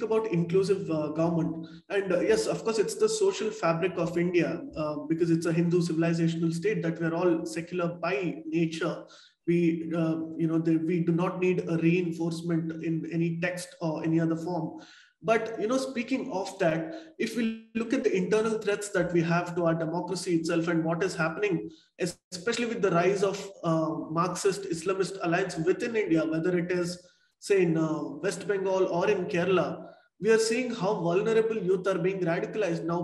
speak about inclusive uh, government, and uh, yes, of course, it's the social fabric of India uh, because it's a Hindu civilizational state that we're all secular by nature. We, uh, you know, the, we do not need a reinforcement in any text or any other form. But you know, speaking of that, if we look at the internal threats that we have to our democracy itself and what is happening, especially with the rise of uh, Marxist Islamist alliance within India, whether it is say in uh, West Bengal or in Kerala, we are seeing how vulnerable youth are being radicalized now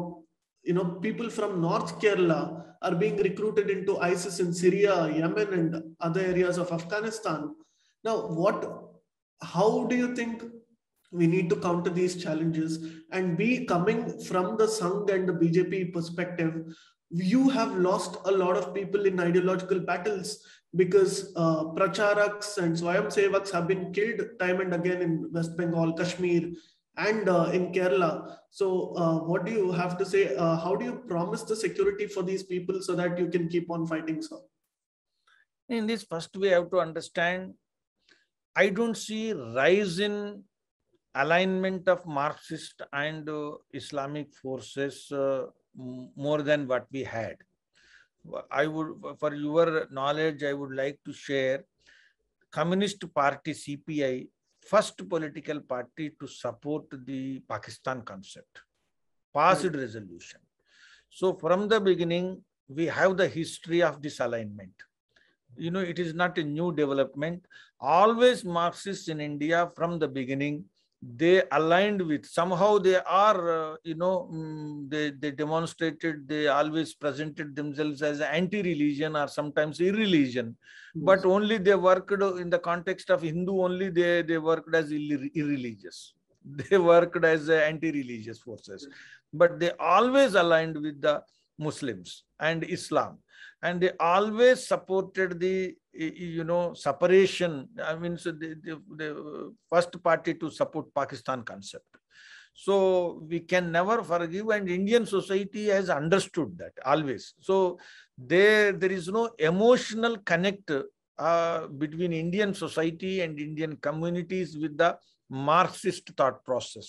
you know people from north kerala are being recruited into isis in syria yemen and other areas of afghanistan now what how do you think we need to counter these challenges and be coming from the sangh and the bjp perspective you have lost a lot of people in ideological battles because uh, pracharaks and swayam sevaks have been killed time and again in west bengal kashmir and uh, in Kerala. So uh, what do you have to say? Uh, how do you promise the security for these people so that you can keep on fighting, sir? In this first we have to understand, I don't see rise in alignment of Marxist and uh, Islamic forces uh, more than what we had. I would, for your knowledge, I would like to share Communist Party CPI first political party to support the Pakistan concept, passed resolution. So from the beginning, we have the history of disalignment. You know, it is not a new development. Always Marxists in India from the beginning they aligned with somehow they are uh, you know mm, they they demonstrated they always presented themselves as anti religion or sometimes irreligion yes. but only they worked in the context of hindu only they they worked as irreligious they worked as anti religious forces yes. but they always aligned with the muslims and islam and they always supported the you know separation i mean so the, the, the uh, first party to support pakistan concept so we can never forgive and indian society has understood that always so there there is no emotional connect uh, between indian society and indian communities with the marxist thought process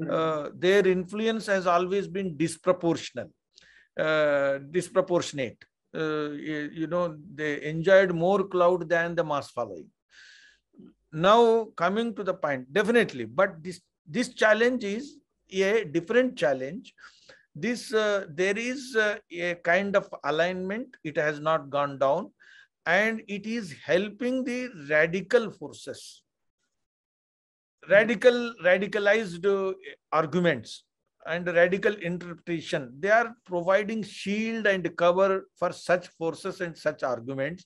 mm-hmm. uh, their influence has always been disproportional uh, disproportionate uh, you know, they enjoyed more clout than the mass following. Now, coming to the point, definitely, but this, this challenge is a different challenge this uh, there is uh, a kind of alignment it has not gone down and it is helping the radical forces radical radicalized uh, arguments and radical interpretation. They are providing shield and cover for such forces and such arguments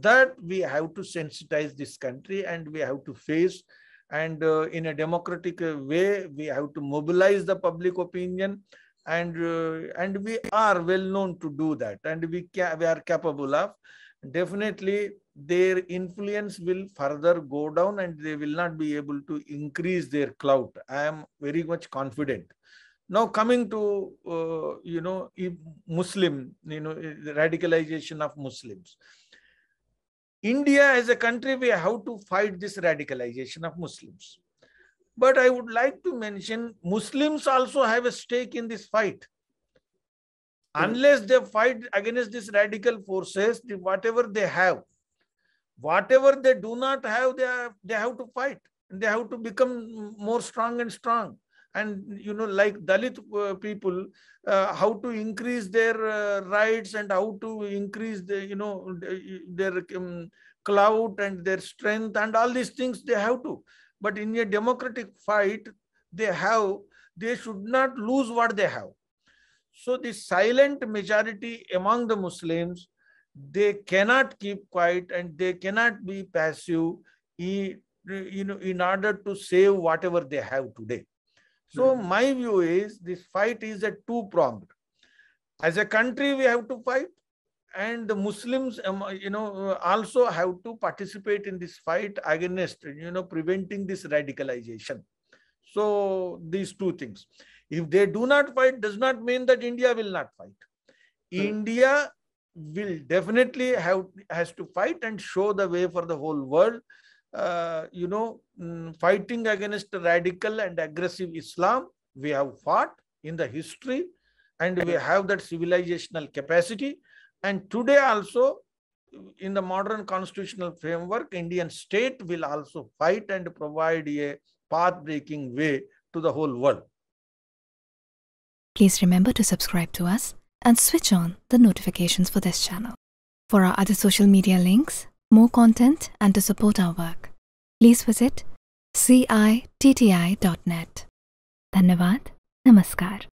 that we have to sensitize this country and we have to face and uh, in a democratic way we have to mobilize the public opinion and uh, and we are well known to do that and we we are capable of definitely their influence will further go down and they will not be able to increase their clout i am very much confident now coming to uh, you know Muslim you know radicalization of Muslims. India as a country we have to fight this radicalization of Muslims. But I would like to mention Muslims also have a stake in this fight. Hmm. Unless they fight against these radical forces, whatever they have, whatever they do not have, they have, they have to fight. They have to become more strong and strong and you know like dalit uh, people uh, how to increase their uh, rights and how to increase the you know their um, clout and their strength and all these things they have to but in a democratic fight they have they should not lose what they have so the silent majority among the muslims they cannot keep quiet and they cannot be passive you know in order to save whatever they have today so my view is this fight is a two-pronged. As a country, we have to fight, and the Muslims, um, you know, uh, also have to participate in this fight against, you know, preventing this radicalization. So these two things. If they do not fight, does not mean that India will not fight. Hmm. India will definitely have has to fight and show the way for the whole world uh, you know, mm, fighting against radical and aggressive Islam. We have fought in the history and we have that civilizational capacity. And today also, in the modern constitutional framework, Indian state will also fight and provide a path-breaking way to the whole world. Please remember to subscribe to us and switch on the notifications for this channel. For our other social media links, more content and to support our work, please visit citti.net. Dhanyavad. Namaskar.